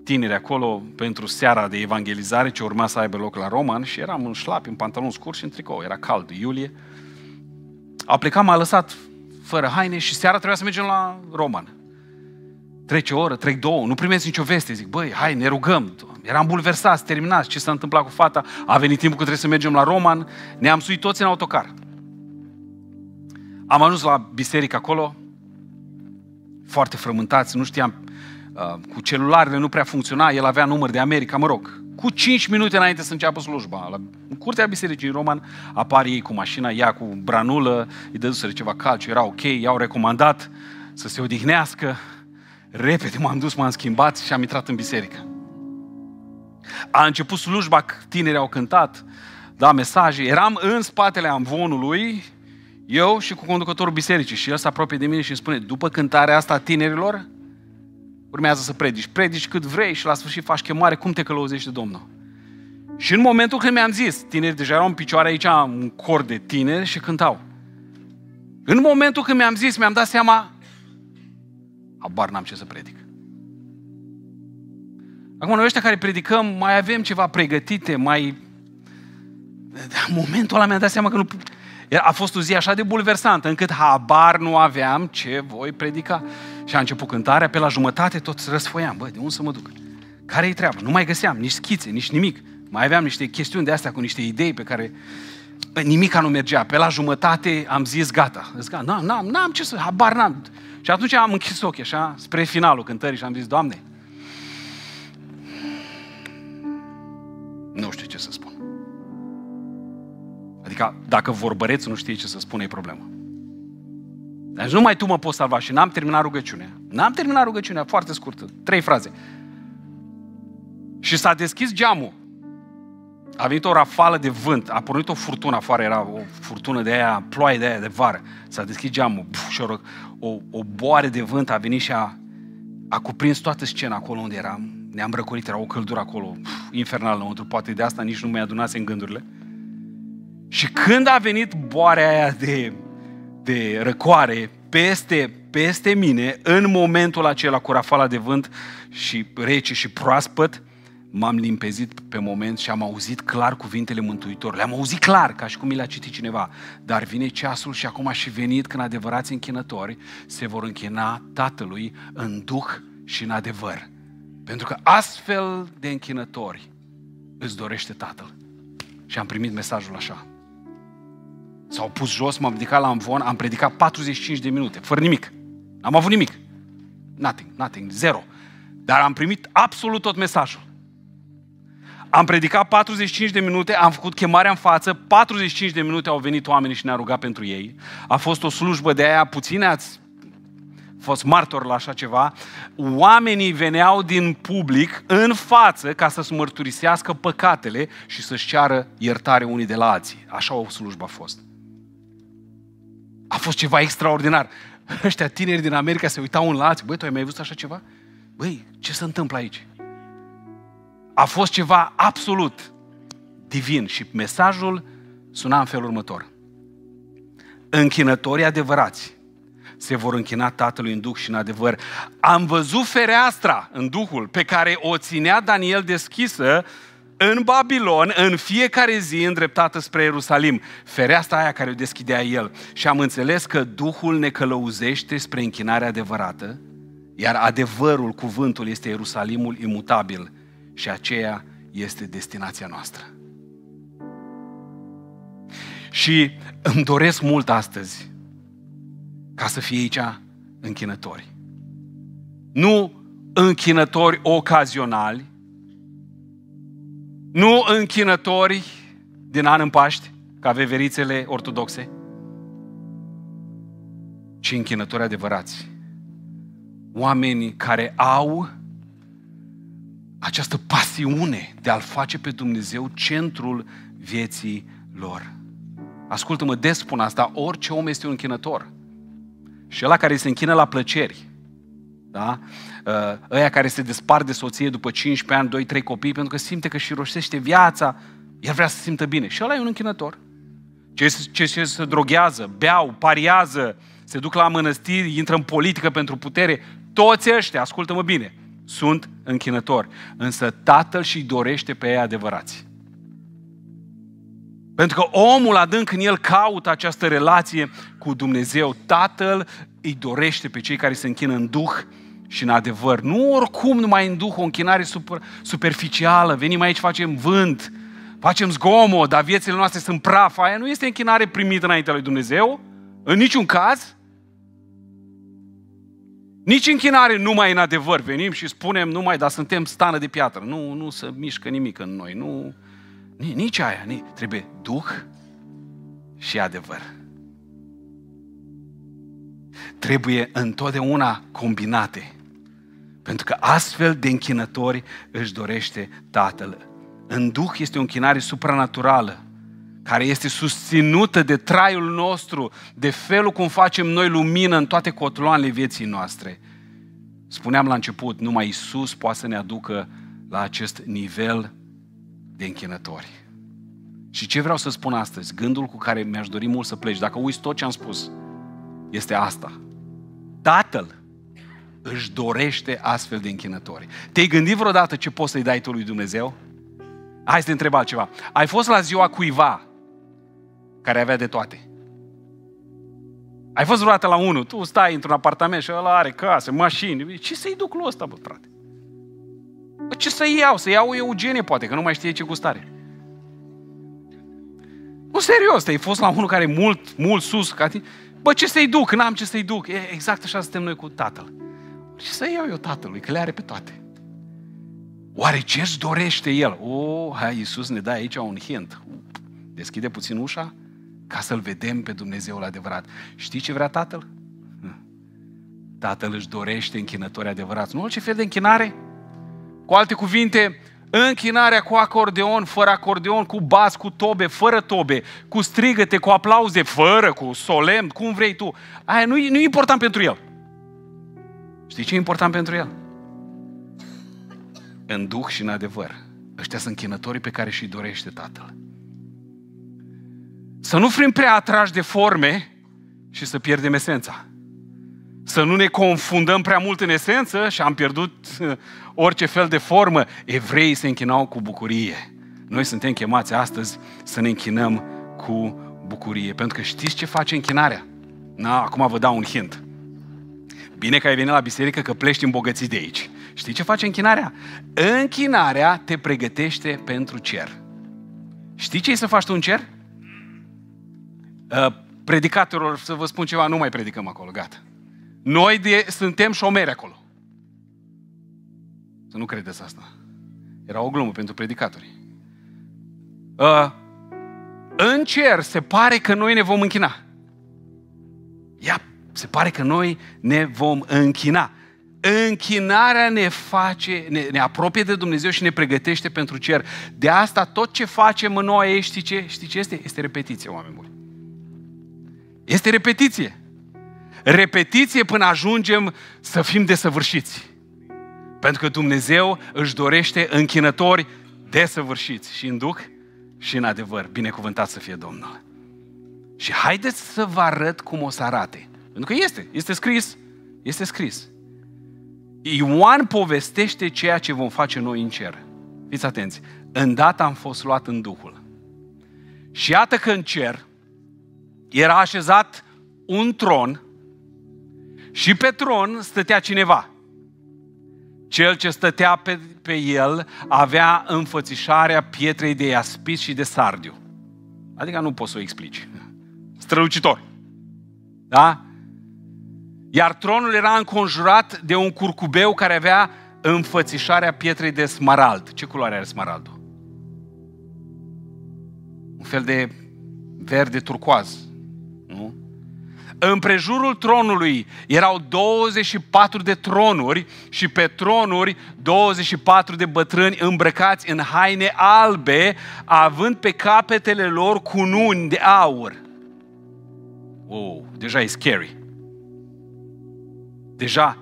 tineri acolo pentru seara de evangelizare ce urma să aibă loc la Roman și eram în șlap, în pantalon scurt și în tricou. Era cald, iulie. A plecat, m-a lăsat fără haine și seara trebuia să mergem la Roman trece o oră, trec două, nu primesc nicio veste. Zic, băi, hai, ne rugăm. Eram bulversați, terminați, ce s-a întâmplat cu fata. A venit timpul că trebuie să mergem la Roman. Ne-am suit toți în autocar. Am ajuns la biserică acolo, foarte frământați, nu știam, uh, cu celularele nu prea funcționa, el avea număr de America, mă rog. Cu 5 minute înainte să înceapă slujba, la, curtea bisericii în Roman, apar ei cu mașina, ea cu branulă, îi dăduse ceva calciu, era ok, i-au recomandat să se odihnească, Repede m-am dus, m-am schimbat și am intrat în biserică. A început slujba, tinerii au cântat, da, mesaje. Eram în spatele amvonului, eu și cu conducătorul bisericii. Și el se apropie de mine și îmi spune, după cântarea asta a tinerilor, urmează să predici. Predici cât vrei și la sfârșit faci chemare, cum te călăuzește Domnul. Și în momentul când mi-am zis, tineri deja erau în picioare aici, un cor de tineri și cântau. În momentul când mi-am zis, mi-am dat seama, Abar n-am ce să predic. Acum, noi ăștia care predicăm, mai avem ceva pregătite, mai... În momentul ăla mi-am dat seama că nu... A fost o zi așa de bulversantă, încât habar nu aveam ce voi predica. Și a început cântarea, pe la jumătate tot răsfoiam. Bă, de unde să mă duc? Care-i treaba? Nu mai găseam nici schițe, nici nimic. Mai aveam niște chestiuni de astea cu niște idei pe care Păi, Nimic nu mergea. Pe la jumătate am zis gata. Zis, gata. N-am, n-am, n-am ce să, habar n-am. Și atunci am închis ochii așa, spre finalul cântării și am zis, Doamne, nu știu ce să spun. Adică dacă vorbărețul nu știe ce să spun e problemă. Deci numai tu mă poți salva și n-am terminat rugăciunea. N-am terminat rugăciunea, foarte scurtă, trei fraze. Și s-a deschis geamul. A venit o rafală de vânt, a pornit o furtună afară, era o furtună de aia, ploaie de aia de vară. S-a deschis geamul puf, și o, o, o boare de vânt a venit și a, a cuprins toată scena acolo unde eram. Ne-am răcorit, era o căldură acolo, puf, infernal înăuntru, poate de asta nici nu mi-a adunase în gândurile. Și când a venit boarea aia de, de răcoare peste, peste mine, în momentul acela cu rafala de vânt și rece și proaspăt, m-am limpezit pe moment și am auzit clar cuvintele Mântuitor. Le-am auzit clar, ca și cum mi le-a citit cineva. Dar vine ceasul și acum a și venit când adevărați închinători se vor închina Tatălui în duh și în adevăr. Pentru că astfel de închinători îți dorește Tatăl. Și am primit mesajul așa. S-au pus jos, m-am ridicat la amvon, am predicat 45 de minute, fără nimic. N-am avut nimic. Nothing, nothing, zero. Dar am primit absolut tot mesajul. Am predicat 45 de minute, am făcut chemarea în față, 45 de minute au venit oamenii și ne-a rugat pentru ei. A fost o slujbă de aia, puține ați fost martor la așa ceva, oamenii veneau din public în față ca să-și mărturisească păcatele și să-și ceară iertare unii de la alții. Așa o slujbă a fost. A fost ceva extraordinar. Ăștia tineri din America se uitau un la alții. Băi, tu ai mai văzut așa ceva? Băi, ce se întâmplă aici? a fost ceva absolut divin și mesajul suna în felul următor. Închinătorii adevărați se vor închina Tatălui în Duh și în adevăr. Am văzut fereastra în Duhul pe care o ținea Daniel deschisă în Babilon, în fiecare zi îndreptată spre Ierusalim. Fereastra aia care o deschidea el. Și am înțeles că Duhul ne călăuzește spre închinarea adevărată, iar adevărul, cuvântul, este Ierusalimul imutabil – și aceea este destinația noastră. Și îmi doresc mult astăzi ca să fie aici închinători. Nu închinători ocazionali, nu închinători din an în Paști, ca veverițele ortodoxe, ci închinători adevărați. Oameni care au această pasiune de a-L face pe Dumnezeu centrul vieții lor. Ascultă-mă, des spun asta, orice om este un închinător. Și ăla care se închină la plăceri, da? Uh, ăia care se despar de soție după 15 ani, 2-3 copii, pentru că simte că și roșește viața, el vrea să se simtă bine. Și ăla e un închinător. Ce, ce, ce se droghează, beau, pariază, se duc la mănăstiri, intră în politică pentru putere, toți ăștia, ascultă-mă bine, sunt închinători, însă Tatăl și dorește pe ei adevărați. Pentru că omul adânc în el caută această relație cu Dumnezeu. Tatăl îi dorește pe cei care se închină în Duh și în adevăr. Nu oricum numai în Duh, o închinare super, superficială. Venim aici, facem vânt, facem zgomot, dar viețile noastre sunt praf. Aia nu este închinare primită înaintea lui Dumnezeu, în niciun caz. Nici închinare numai în adevăr. Venim și spunem numai, dar suntem stană de piatră. Nu, nu se mișcă nimic în noi. Nu, nici aia. Nici. Trebuie Duh și adevăr. Trebuie întotdeauna combinate. Pentru că astfel de închinători își dorește Tatăl. În Duh este o închinare supranaturală care este susținută de traiul nostru, de felul cum facem noi lumină în toate cotloanele vieții noastre. Spuneam la început, numai Isus poate să ne aducă la acest nivel de închinători. Și ce vreau să spun astăzi, gândul cu care mi-aș dori mult să pleci, dacă uiți tot ce am spus, este asta. Tatăl își dorește astfel de închinători. Te-ai gândit vreodată ce poți să-i dai tu lui Dumnezeu? Hai să te întreb altceva. Ai fost la ziua cuiva care avea de toate. Ai fost vreodată la unul, tu stai într-un apartament și ăla are casă, mașini. Ce să-i duc lui ăsta, bă, frate? Bă, ce să iau? Să iau Eugenie, poate, că nu mai știe ce gustare. Nu, serios, te-ai fost la unul care e mult, mult sus ca tine. Bă, ce să-i duc? N-am ce să-i duc. E, exact așa suntem noi cu tatăl. Ce să iau eu tatălui, că le are pe toate. Oare ce-și dorește el? O, oh, hai, Iisus ne dă aici un hint. Deschide puțin ușa, ca să-L vedem pe Dumnezeul adevărat. Știi ce vrea Tatăl? Hm. Tatăl își dorește închinători adevărați. Nu orice fel de închinare. Cu alte cuvinte, închinarea cu acordeon, fără acordeon, cu bas, cu tobe, fără tobe, cu strigăte, cu aplauze, fără, cu solemn, cum vrei tu. Aia nu e important pentru el. Știi ce e important pentru el? În duh și în adevăr. Ăștia sunt închinătorii pe care și-i dorește Tatăl. Să nu fim prea atrași de forme și să pierdem esența. Să nu ne confundăm prea mult în esență și am pierdut eh, orice fel de formă. Evreii se închinau cu bucurie. Noi suntem chemați astăzi să ne închinăm cu bucurie. Pentru că știți ce face închinarea? Na, acum vă dau un hint. Bine că ai venit la biserică, că pleci îmbogățit de aici. Știi ce face închinarea? Închinarea te pregătește pentru cer. Știi ce e să faci tu în cer? Uh, predicatorilor, să vă spun ceva, nu mai predicăm acolo, gata. Noi de, suntem șomeri acolo. Să nu credeți asta. Era o glumă pentru predicatori. Uh, în cer se pare că noi ne vom închina. Ia, se pare că noi ne vom închina. Închinarea ne face, ne, ne apropie de Dumnezeu și ne pregătește pentru cer. De asta tot ce facem în noi, știi ce, știi ce este? Este repetiție, oameni buni. Este repetiție. Repetiție până ajungem să fim desăvârșiți. Pentru că Dumnezeu își dorește închinători desăvârșiți și în duc și în adevăr. Binecuvântat să fie Domnul. Și haideți să vă arăt cum o să arate. Pentru că este, este scris, este scris. Ioan povestește ceea ce vom face noi în cer. Fiți atenți, îndată am fost luat în Duhul. Și iată că în cer, era așezat un tron și pe tron stătea cineva. Cel ce stătea pe, pe el avea înfățișarea pietrei de iaspis și de sardiu. Adică nu poți să o explici. Strălucitor. Da? Iar tronul era înconjurat de un curcubeu care avea înfățișarea pietrei de smarald. Ce culoare are smaraldul? Un fel de verde turcoaz. Împrejurul tronului erau 24 de tronuri și pe tronuri 24 de bătrâni îmbrăcați în haine albe, având pe capetele lor cununi de aur. Wow, deja e scary. Deja,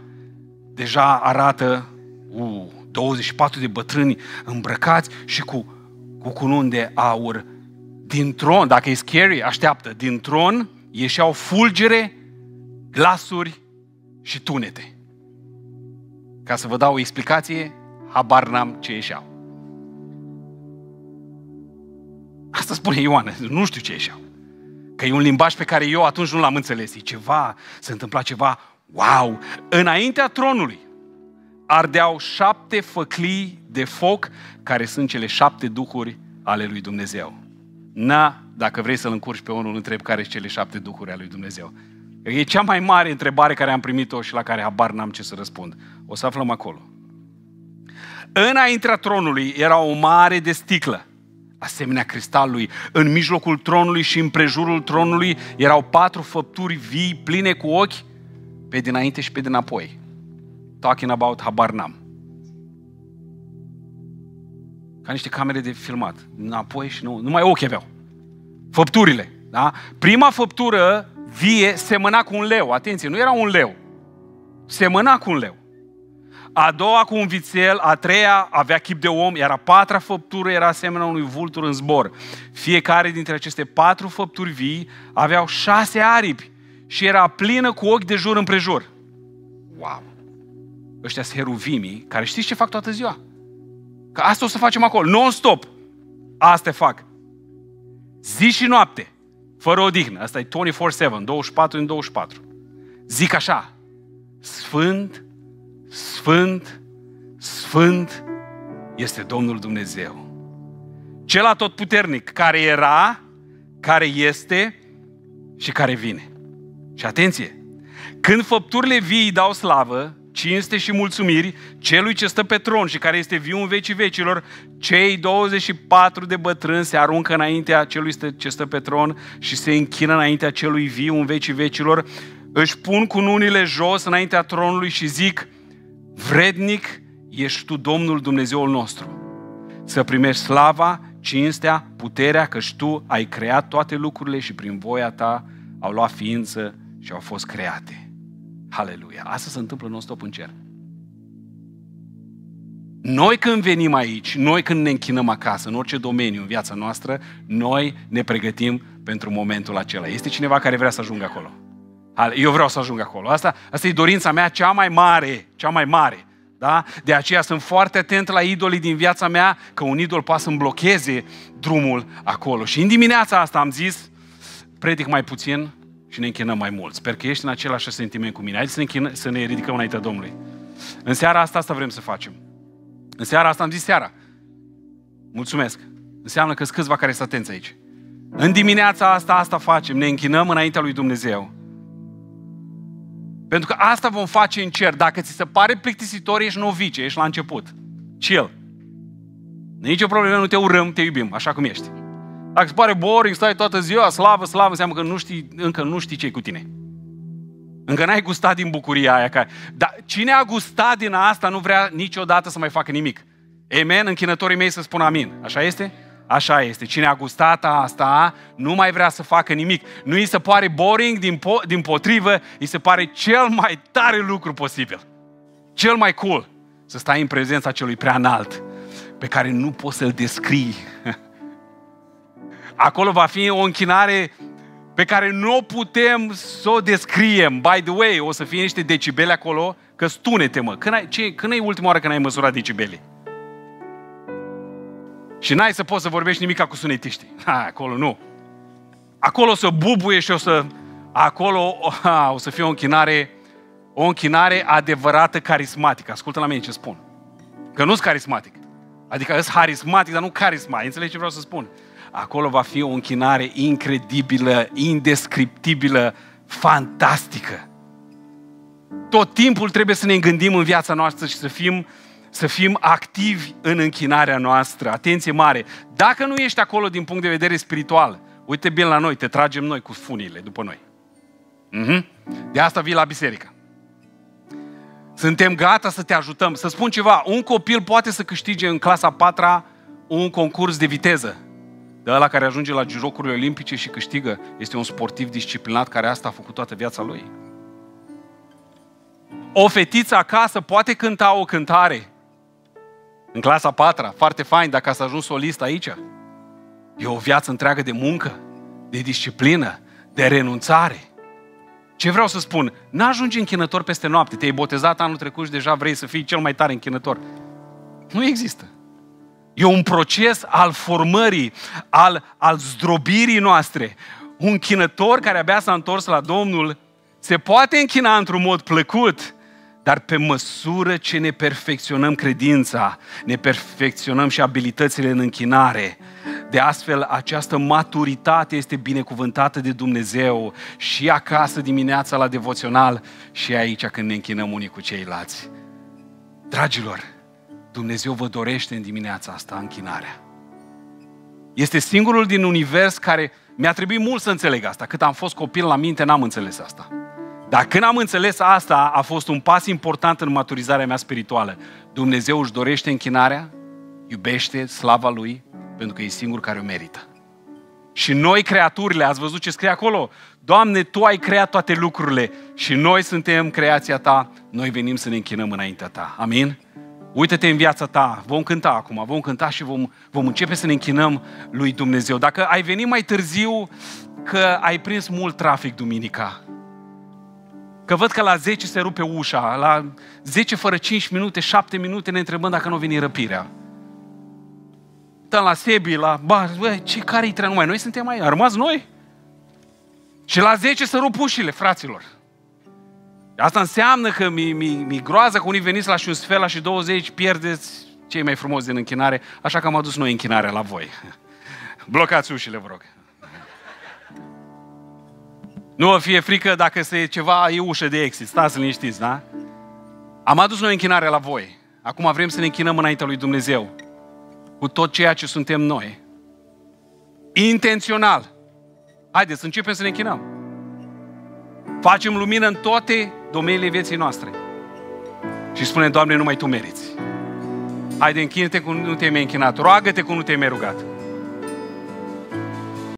deja arată uh, 24 de bătrâni îmbrăcați și cu, cu cununi de aur din tron, dacă e scary, așteaptă, din tron ieșeau fulgere, glasuri și tunete. Ca să vă dau o explicație, habar n-am ce ieșeau. Asta spune Ioan, nu știu ce ieșeau. Că e un limbaj pe care eu atunci nu l-am înțeles. E ceva, se întâmpla ceva, wow! Înaintea tronului ardeau șapte făclii de foc care sunt cele șapte duhuri ale lui Dumnezeu. Na, dacă vrei să-l încurci pe unul, întreb care sunt cele șapte duhuri ale lui Dumnezeu. E cea mai mare întrebare care am primit-o și la care habar n-am ce să răspund. O să aflăm acolo. Înaintea tronului era o mare de sticlă, asemenea cristalului. În mijlocul tronului și în prejurul tronului erau patru făpturi vii pline cu ochi pe dinainte și pe dinapoi. Talking about habar n-am. ca niște camere de filmat. Înapoi și nu, numai ochi aveau. Făpturile. Da? Prima făptură vie semăna cu un leu. Atenție, nu era un leu. Semăna cu un leu. A doua cu un vițel, a treia avea chip de om, iar a patra făptură era asemenea unui vultur în zbor. Fiecare dintre aceste patru făpturi vii aveau șase aripi și era plină cu ochi de jur împrejur. Wow! Ăștia sunt heruvimii care știți ce fac toată ziua? Că asta o să facem acolo, non-stop. Asta fac. Zi și noapte, fără odihnă. Asta e 24-7, 24 în 24. Zic așa, Sfânt, Sfânt, Sfânt este Domnul Dumnezeu. Cel atotputernic care era, care este și care vine. Și atenție! Când făpturile vii dau slavă cinste și mulțumiri celui ce stă pe tron și care este viu în vecii vecilor, cei 24 de bătrâni se aruncă înaintea celui ce stă pe tron și se închină înaintea celui viu în vecii vecilor, își pun cununile jos înaintea tronului și zic, vrednic ești tu Domnul Dumnezeul nostru să primești slava, cinstea, puterea, și tu ai creat toate lucrurile și prin voia ta au luat ființă și au fost create. Haleluia! Asta se întâmplă non-stop în cer. Noi când venim aici, noi când ne închinăm acasă, în orice domeniu, în viața noastră, noi ne pregătim pentru momentul acela. Este cineva care vrea să ajungă acolo. Eu vreau să ajung acolo. Asta, asta e dorința mea cea mai mare, cea mai mare. Da? De aceea sunt foarte atent la idolii din viața mea, că un idol poate să-mi blocheze drumul acolo. Și în dimineața asta am zis, predic mai puțin, și ne închinăm mai mult. Sper că ești în același sentiment cu mine. Haideți să ne, închină, să ne ridicăm înaintea Domnului. În seara asta asta vrem să facem. În seara asta am zis seara. Mulțumesc. Înseamnă că sunt câțiva care sunt atenți aici. În dimineața asta, asta facem. Ne închinăm înaintea lui Dumnezeu. Pentru că asta vom face în cer. Dacă ți se pare plictisitor, ești novice, ești la început. Chill. Nici o problemă, nu te urâm, te iubim, așa cum ești. Dacă îți pare boring, stai toată ziua, slavă, slavă, înseamnă că nu știi, încă nu știi ce cu tine. Încă n-ai gustat din bucuria aia. Care... Dar cine a gustat din asta nu vrea niciodată să mai facă nimic. Amen? Închinătorii mei să spună amin. Așa este? Așa este. Cine a gustat asta nu mai vrea să facă nimic. Nu îi se pare boring, din, po- din potrivă, îi se pare cel mai tare lucru posibil. Cel mai cool. Să stai în prezența celui prea înalt, pe care nu poți să-l descrii. Acolo va fi o închinare pe care nu o putem să o descriem. By the way, o să fie niște decibele acolo, că stune-te, mă. Când, ai, ce, când e ultima oară când ai măsurat decibele? Și n-ai să poți să vorbești nimica cu sunetiștii. Ha, acolo nu. Acolo o să bubuie și o să... Acolo ha, o să fie o închinare, o închinare adevărată carismatică. Ascultă la mine ce spun. Că nu-s carismatic. Adică sunt harismatic, dar nu carismatic. Înțelegi ce vreau să spun? acolo va fi o închinare incredibilă, indescriptibilă, fantastică. Tot timpul trebuie să ne gândim în viața noastră și să fim, să fim activi în închinarea noastră. Atenție mare! Dacă nu ești acolo din punct de vedere spiritual, uite bine la noi, te tragem noi cu funile după noi. Mhm. De asta vii la biserică. Suntem gata să te ajutăm. Să spun ceva, un copil poate să câștige în clasa 4 un concurs de viteză. Dar ăla care ajunge la jocurile olimpice și câștigă este un sportiv disciplinat care asta a făcut toată viața lui. O fetiță acasă poate cânta o cântare. În clasa patra, foarte fain dacă ați ajuns solist aici. E o viață întreagă de muncă, de disciplină, de renunțare. Ce vreau să spun? N-ajungi închinător peste noapte. Te-ai botezat anul trecut și deja vrei să fii cel mai tare închinător. Nu există. E un proces al formării, al, al zdrobirii noastre. Un chinător care abia s-a întors la Domnul se poate închina într-un mod plăcut, dar pe măsură ce ne perfecționăm credința, ne perfecționăm și abilitățile în închinare. De astfel, această maturitate este binecuvântată de Dumnezeu și acasă dimineața la devoțional și aici când ne închinăm unii cu ceilalți. Dragilor, Dumnezeu vă dorește în dimineața asta închinarea. Este singurul din univers care mi-a trebuit mult să înțeleg asta. Cât am fost copil la minte, n-am înțeles asta. Dar când am înțeles asta, a fost un pas important în maturizarea mea spirituală. Dumnezeu își dorește închinarea, iubește slava Lui, pentru că e singur care o merită. Și noi, creaturile, ați văzut ce scrie acolo? Doamne, Tu ai creat toate lucrurile și noi suntem creația Ta, noi venim să ne închinăm înaintea Ta. Amin? uită-te în viața ta, vom cânta acum, vom cânta și vom, vom începe să ne închinăm lui Dumnezeu. Dacă ai venit mai târziu, că ai prins mult trafic duminica, că văd că la 10 se rupe ușa, la 10 fără 5 minute, 7 minute ne întrebăm dacă nu vine răpirea. Uităm la Sebi, la... Ba, bă, ce care-i numai? Noi suntem mai... A rămas noi? Și la 10 se rup ușile, fraților. Asta înseamnă că mi, mi, mi groază că unii veniți la un șusfela și 20 pierdeți cei mai frumoși din închinare, așa că am adus noi închinarea la voi. Blocați ușile, vă rog. Nu vă fie frică dacă se ceva, e ușă de exit. Stați liniștiți, da? Am adus noi închinarea la voi. Acum vrem să ne închinăm înaintea lui Dumnezeu. Cu tot ceea ce suntem noi. Intențional. Haideți, începem să ne închinăm. Facem lumină în toate domeniile vieții noastre. Și spune, Doamne, numai Tu meriți. Haide, închină-te cum nu te-ai mai închinat. Roagă-te cum nu te-ai mai rugat.